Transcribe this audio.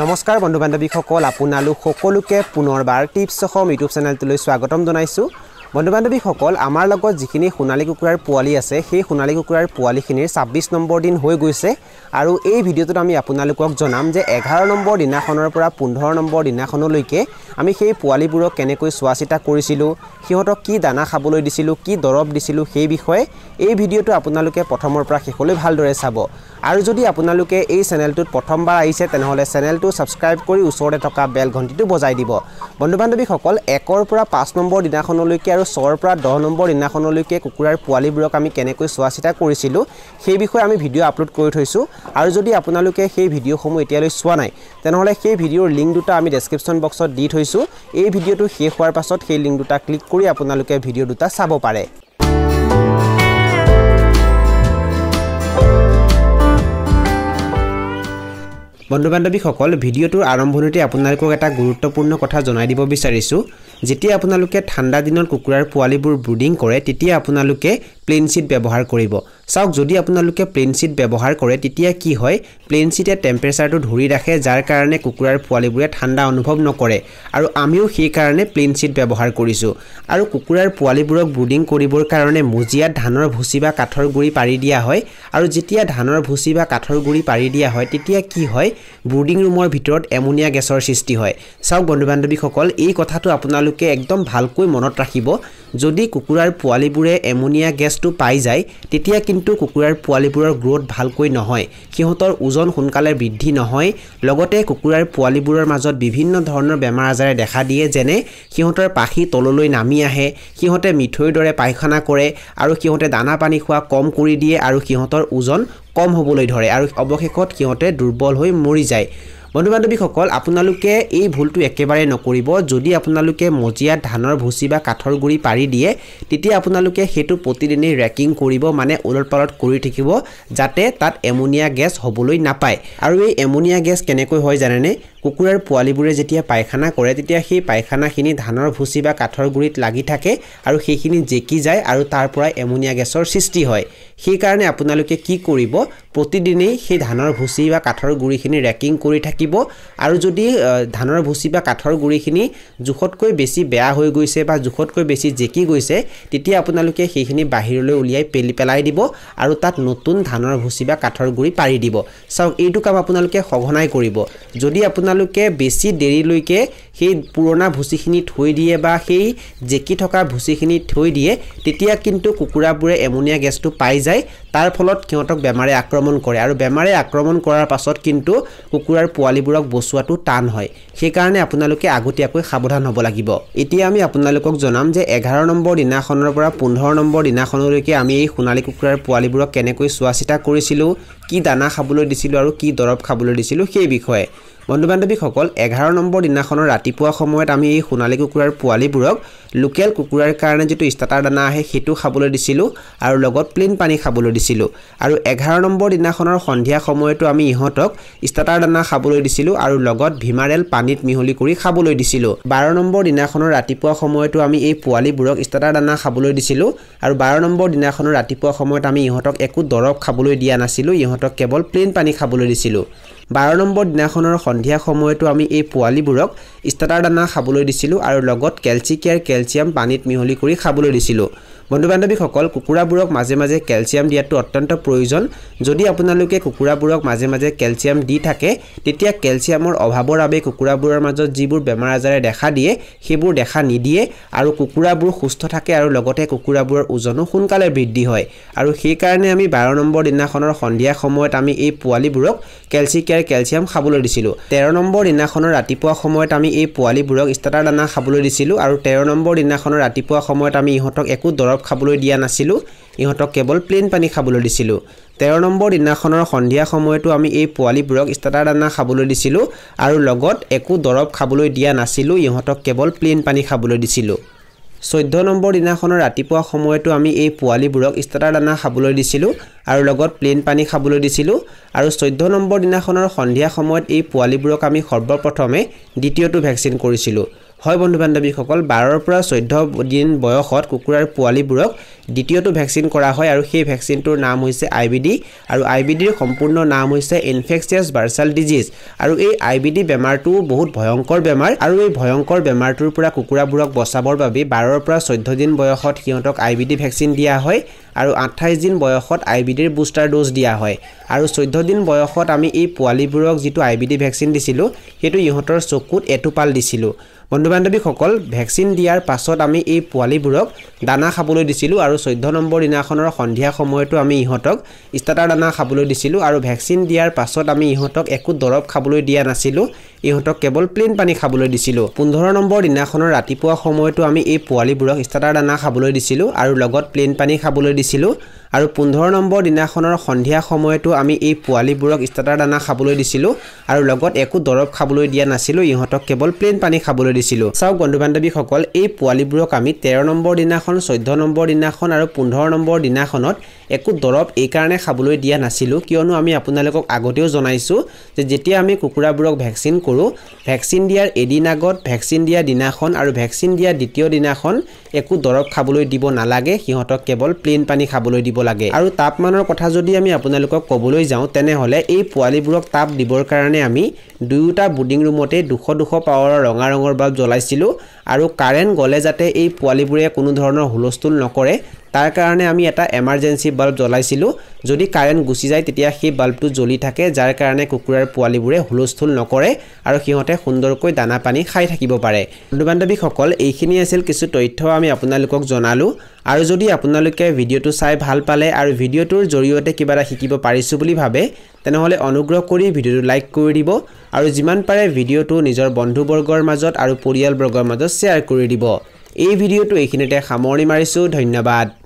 নমস্কাৰ বন্ধু বান্ধৱীসকল আপোনালোক সকলোকে পুনৰবাৰ টিপছ অসম ইউটিউব চেনেলটোলৈ স্বাগতম জনাইছোঁ বন্ধু বান্ধৱীসকল আমাৰ লগত যিখিনি সোণালী কুকুৰাৰ পোৱালি আছে সেই সোণালী কুকুৰাৰ পোৱালিখিনিৰ ছাব্বিছ নম্বৰ দিন হৈ গৈছে আৰু এই ভিডিঅ'টোত আমি আপোনালোকক জনাম যে এঘাৰ নম্বৰ দিনাখনৰ পৰা পোন্ধৰ নম্বৰ দিনাখনলৈকে আমি সেই পোৱালিবোৰক কেনেকৈ চোৱা চিতা কৰিছিলোঁ সিহঁতক কি দানা খাবলৈ দিছিলোঁ কি দৰৱ দিছিলোঁ সেই বিষয়ে এই ভিডিঅ'টো আপোনালোকে প্ৰথমৰ পৰা শেষলৈ ভালদৰে চাব আৰু যদি আপোনালোকে এই চেনেলটোত প্ৰথমবাৰ আহিছে তেনেহ'লে চেনেলটো ছাবস্ক্ৰাইব কৰি ওচৰতে থকা বেল ঘণ্টিটো বজাই দিব বন্ধু বান্ধৱীসকল একৰ পৰা পাঁচ নম্বৰ দিনাখনলৈকে আৰু ছৰ পৰা দহ নম্বৰ দিনাখনলৈকে কুকুৰাৰ পোৱালিবোৰক আমি কেনেকৈ চোৱা চিতা কৰিছিলোঁ সেই বিষয়ে আমি ভিডিঅ' আপলোড কৰি থৈছোঁ আৰু যদি আপোনালোকে সেই ভিডিঅ'সমূহ এতিয়ালৈ চোৱা নাই তেনেহ'লে সেই ভিডিঅ'ৰ লিংক দুটা আমি ডেছক্ৰিপশ্যন বক্সত দি থৈছোঁ এই ভিডিঅ'টো শেষ হোৱাৰ পাছত সেই লিংক দুটা ক্লিক কৰি আপোনালোকে ভিডিঅ' দুটা চাব পাৰে বন্ধু বান্ধৱীসকল ভিডিঅ'টোৰ আৰম্ভণিতে আপোনালোকক এটা গুৰুত্বপূৰ্ণ কথা জনাই দিব বিচাৰিছোঁ যেতিয়া আপোনালোকে ঠাণ্ডা দিনত কুকুৰাৰ পোৱালিবোৰ ব্ৰুডিং কৰে তেতিয়া আপোনালোকে প্লেইন শ্বীট ব্যৱহাৰ কৰিব চাওক যদি আপোনালোকে প্লেইন শ্বীট ব্যৱহাৰ কৰে তেতিয়া কি হয় প্লেইন শ্বীটে টেম্পেচাৰটো ধৰি ৰাখে যাৰ কাৰণে কুকুৰাৰ পোৱালিবোৰে ঠাণ্ডা অনুভৱ নকৰে আৰু আমিও সেইকাৰণে প্লেইন শ্বীট ব্যৱহাৰ কৰিছোঁ আৰু কুকুৰাৰ পোৱালিবোৰক ব্ৰুডিং কৰিবৰ কাৰণে মজিয়াত ধানৰ ভুচি বা কাঠৰ গুড়ি পাৰি দিয়া হয় আৰু যেতিয়া ধানৰ ভুচি বা কাঠৰ গুড়ি পাৰি দিয়া হয় তেতিয়া কি হয় ব্ৰুডিং ৰুমৰ ভিতৰত এমনীয়া গেছৰ সৃষ্টি হয় চাওক বন্ধু বান্ধৱীসকল এই কথাটো আপোনালোকে একদম ভালকৈ মনত ৰাখিব যদি কুকুৰাৰ পোৱালিবোৰে এমনীয়া গেছ ষ্ট্ৰেছটো পাই যায় তেতিয়া কিন্তু কুকুৰাৰ পোৱালিবোৰৰ গ্ৰোথ ভালকৈ নহয় সিহঁতৰ ওজন সোনকালে বৃদ্ধি নহয় লগতে কুকুৰাৰ পোৱালিবোৰৰ মাজত বিভিন্ন ধৰণৰ বেমাৰ আজাৰে দেখা দিয়ে যেনে সিহঁতৰ পাখি তললৈ নামি আহে সিহঁতে মিঠৈৰ দৰে পায়খানা কৰে আৰু সিহঁতে দানা পানী খোৱা কম কৰি দিয়ে আৰু সিহঁতৰ ওজন কম হ'বলৈ ধৰে আৰু অৱশেষত সিহঁতে দুৰ্বল হৈ মৰি যায় বন্ধু বান্ধৱীসকল আপোনালোকে এই ভুলটো একেবাৰে নকৰিব যদি আপোনালোকে মজিয়াত ধানৰ ভুচি বা কাঠৰ গুড়ি পাৰি দিয়ে তেতিয়া আপোনালোকে সেইটো প্ৰতিদিনেই ৰেকিং কৰিব মানে ওলট পালট কৰি থাকিব যাতে তাত এমোনিয়া গেছ হ'বলৈ নাপায় আৰু এই এমোনিয়া গেছ কেনেকৈ হয় জানেনে কুকুৰাৰ পোৱালিবোৰে যেতিয়া পায়খানা কৰে তেতিয়া সেই পায়খানাখিনি ধানৰ ভুচি বা কাঠৰ গুৰিত লাগি থাকে আৰু সেইখিনি জেকি যায় আৰু তাৰ পৰা এমনীয়া গেছৰ সৃষ্টি হয় সেইকাৰণে আপোনালোকে কি কৰিব প্ৰতিদিনেই সেই ধানৰ ভুচি বা কাঠৰ গুৰিখিনি ৰেকিং কৰি থাকিব আৰু যদি ধানৰ ভুচি বা কাঠৰ গুৰিখিনি জোখতকৈ বেছি বেয়া হৈ গৈছে বা জোখতকৈ বেছি জেকি গৈছে তেতিয়া আপোনালোকে সেইখিনি বাহিৰলৈ উলিয়াই পেলি পেলাই দিব আৰু তাত নতুন ধানৰ ভুচি বা কাঠৰ গুৰি পাৰি দিব চাওক এইটো কাম আপোনালোকে সঘনাই কৰিব যদি আপোনাৰ আপোনালোকে বেছি দেৰিলৈকে সেই পুৰণা ভুচিখিনি থৈ দিয়ে বা সেই জেকি থকা ভুচিখিনি থৈ দিয়ে তেতিয়া কিন্তু কুকুৰাবোৰে এমনীয়া গেছটো পাই যায় তাৰ ফলত সিহঁতক বেমাৰে আক্ৰমণ কৰে আৰু বেমাৰে আক্ৰমণ কৰাৰ পাছত কিন্তু কুকুৰাৰ পোৱালিবোৰক বচোৱাটো টান হয় সেইকাৰণে আপোনালোকে আগতীয়াকৈ সাৱধান হ'ব লাগিব এতিয়া আমি আপোনালোকক জনাম যে এঘাৰ নম্বৰ দিনাখনৰ পৰা পোন্ধৰ নম্বৰ দিনাখনলৈকে আমি এই সোণালী কুকুৰাৰ পোৱালিবোৰক কেনেকৈ চোৱা চিতা কৰিছিলোঁ কি দানা খাবলৈ দিছিলোঁ আৰু কি দৰৱ খাবলৈ দিছিলোঁ সেই বিষয়ে বন্ধু বান্ধৱীসকল এঘাৰ নম্বৰ দিনাখনৰ ৰাতিপুৱা সময়ত আমি এই সোণালী কুকুৰাৰ পোৱালিবোৰক লোকেল কুকুৰাৰ কাৰণে যিটো ষ্টাটাৰ দানা আহে সেইটো খাবলৈ দিছিলোঁ আৰু লগত প্লেইন পানী খাবলৈ দিছিলোঁ আৰু এঘাৰ নম্বৰ দিনাখনৰ সন্ধিয়া সময়তো আমি ইহঁতক ষ্টাটাৰ দানা খাবলৈ দিছিলোঁ আৰু লগত ভীমাৰেল পানীত মিহলি কৰি খাবলৈ দিছিলোঁ বাৰ নম্বৰ দিনাখনৰ ৰাতিপুৱা সময়তো আমি এই পোৱালিবোৰক ষ্টাটাৰ দানা খাবলৈ দিছিলোঁ আৰু বাৰ নম্বৰ দিনাখনৰ ৰাতিপুৱা সময়ত আমি ইহঁতক একো দৰৱ খাবলৈ দিয়া নাছিলোঁ ইহঁতক কেৱল প্লেইন পানী খাবলৈ দিছিলোঁ বাৰ নম্বৰ দিনাখনৰ সন্ধিয়া সময়তো আমি এই পোৱালিবোৰক ষ্টাটাৰ দানা খাবলৈ দিছিলোঁ আৰু লগত কেলচিকেয়াৰ কেলচিয়াম পানীত মিহলি কৰি খাবলৈ দিছিলোঁ বন্ধু বান্ধৱীসকল কুকুৰাবোৰক মাজে মাজে কেলছিয়াম দিয়াটো অত্যন্ত প্ৰয়োজন যদি আপোনালোকে কুকুৰাবোৰক মাজে মাজে কেলছিয়াম দি থাকে তেতিয়া কেলছিয়ামৰ অভাৱৰ বাবে কুকুৰাবোৰৰ মাজত যিবোৰ বেমাৰ আজাৰে দেখা দিয়ে সেইবোৰ দেখা নিদিয়ে আৰু কুকুৰাবোৰ সুস্থ থাকে আৰু লগতে কুকুৰাবোৰৰ ওজনো সোনকালে বৃদ্ধি হয় আৰু সেইকাৰণে আমি বাৰ নম্বৰ দিনাখনৰ সন্ধিয়া সময়ত আমি এই পোৱালিবোৰক কেলচিকিয়াৰ কেলছিয়াম খাবলৈ দিছিলোঁ তেৰ নম্বৰ দিনাখনৰ ৰাতিপুৱা সময়ত আমি এই পোৱালিবোৰক ষ্টাটাৰ দানা খাবলৈ দিছিলোঁ আৰু তেৰ নম্বৰ দিনাখনৰ ৰাতিপুৱা সময়ত আমি ইহঁতক একো দৰৱ দৰৱ খাবলৈ দিয়া নাছিলোঁ ইহঁতক কেৱল প্লেইন পানী খাবলৈ দিছিলোঁ তেৰ নম্বৰ দিনাখনৰ সন্ধিয়া সময়তো আমি এই পোৱালিবোৰক ষ্টাটাৰ দানা খাবলৈ দিছিলোঁ আৰু লগত একো দৰৱ খাবলৈ দিয়া নাছিলোঁ ইহঁতক কেৱল প্লেইন পানী খাবলৈ দিছিলোঁ চৈধ্য নম্বৰ দিনাখনৰ ৰাতিপুৱা সময়তো আমি এই পোৱালিবোৰক ষ্টাটাৰ দানা খাবলৈ দিছিলোঁ আৰু লগত প্লেইন পানী খাবলৈ দিছিলোঁ আৰু চৈধ্য নম্বৰ দিনাখনৰ সন্ধিয়া সময়ত এই পোৱালিবোৰক আমি সৰ্বপ্ৰথমে দ্বিতীয়টো ভেকচিন কৰিছিলোঁ হয় বন্ধু বান্ধৱীসকল বাৰৰ পৰা চৈধ্য দিন বয়সত কুকুৰাৰ পোৱালিবোৰক দ্বিতীয়টো ভেকচিন কৰা হয় আৰু সেই ভেকচিনটোৰ নাম হৈছে আই বি ডি আৰু আই বি ডিৰ সম্পূৰ্ণ নাম হৈছে ইনফেকচিয়াছ ভাৰ্চেল ডিজিজ আৰু এই আই বি ডি বেমাৰটো বহুত ভয়ংকৰ বেমাৰ আৰু এই ভয়ংকৰ বেমাৰটোৰ পৰা কুকুৰাবোৰক বচাবৰ বাবে বাৰৰ পৰা চৈধ্য দিন বয়সত সিহঁতক আই বি ডি ভেকচিন দিয়া হয় আৰু আঠাইছ দিন বয়সত আই বি ডিৰ বুষ্টাৰ ড'জ দিয়া হয় আৰু চৈধ্য দিন বয়সত আমি এই পোৱালিবোৰক যিটো আই বি ডি ভেকচিন দিছিলোঁ সেইটো ইহঁতৰ চকুত এটোপাল দিছিলোঁ বন্ধু বান্ধৱীসকল ভেকচিন দিয়াৰ পাছত আমি এই পোৱালিবোৰক দানা খাবলৈ দিছিলোঁ আৰু আৰু চৈধ্য নম্বৰ দিনাখনৰ সন্ধিয়া সময়তো আমি ইহঁতক ইষ্টাটাৰ দানা খাবলৈ দিছিলোঁ আৰু ভেকচিন দিয়াৰ পাছত আমি ইহঁতক একো দৰৱ খাবলৈ দিয়া নাছিলোঁ ইহঁতক কেৱল প্লেইন পানী খাবলৈ দিছিলোঁ পোন্ধৰ নম্বৰ দিনাখনৰ ৰাতিপুৱা সময়তো আমি এই পোৱালিবোৰক ইষ্টাটাৰ দানা খাবলৈ দিছিলোঁ আৰু লগত প্লেইন পানী খাবলৈ দিছিলোঁ আৰু পোন্ধৰ নম্বৰ দিনাখনৰ সন্ধিয়া সময়তো আমি এই পোৱালিবোৰক ইষ্টাটাৰ দানা খাবলৈ দিছিলোঁ আৰু লগত একো দৰৱ খাবলৈ দিয়া নাছিলোঁ ইহঁতক কেৱল প্লেইন পানী খাবলৈ দিছিলোঁ চাওক বন্ধু বান্ধৱীসকল এই পোৱালিবোৰক আমি তেৰ নম্বৰ দিনাখন চৈধ্য নম্বৰ দিনাখন দিনাখন আৰু পোন্ধৰ নম্বৰ দিনাখনত একো দৰৱ এইকাৰণে খাবলৈ দিয়া নাছিলোঁ কিয়নো আমি আপোনালোকক আগতেও জনাইছোঁ যে যেতিয়া আমি কুকুৰাবোৰক ভেকচিন কৰোঁ ভেকচিন দিয়াৰ এদিন আগত ভেকচিন দিয়া দিনাখন আৰু ভেকচিন দিয়া দ্বিতীয় দিনাখন একো দৰৱ খাবলৈ দিব নালাগে সিহঁতক কেৱল প্লেইন পানী খাবলৈ দিব লাগে আৰু তাপমানৰ কথা যদি আমি আপোনালোকক ক'বলৈ যাওঁ তেনেহ'লে এই পোৱালিবোৰক তাপ দিবৰ কাৰণে আমি দুয়োটা বুডিং ৰুমতে দুশ দুশ পাৱাৰৰ ৰঙা ৰঙৰ বাল্ব জ্বলাইছিলোঁ আৰু কাৰেণ্ট গ'লে যাতে এই পোৱালিবোৰে কোনো ধৰণৰ হুলস্থুল নকৰে তাৰ কাৰণে আমি এটা এমাৰ্জেঞ্চি বাল্ব জ্বলাইছিলোঁ যদি কাৰেণ্ট গুচি যায় তেতিয়া সেই বাল্বটো জ্বলি থাকে যাৰ কাৰণে কুকুৰাৰ পোৱালিবোৰে হুলস্থুল নকৰে আৰু সিহঁতে সুন্দৰকৈ দানা পানী খাই থাকিব পাৰে বন্ধু বান্ধৱীসকল এইখিনি আছিল কিছু তথ্য আমি আপোনালোকক জনালোঁ আৰু যদি আপোনালোকে ভিডিঅ'টো চাই ভাল পালে আৰু ভিডিঅ'টোৰ জৰিয়তে কিবা এটা শিকিব পাৰিছোঁ বুলি ভাবে তেনেহ'লে অনুগ্ৰহ কৰি ভিডিঅ'টো লাইক কৰি দিব আৰু যিমান পাৰে ভিডিঅ'টো নিজৰ বন্ধুবৰ্গৰ মাজত আৰু পৰিয়ালবৰ্গৰ মাজত শ্বেয়াৰ কৰি দিব এই ভিডিঅ'টো এইখিনিতে সামৰণি মাৰিছোঁ ধন্যবাদ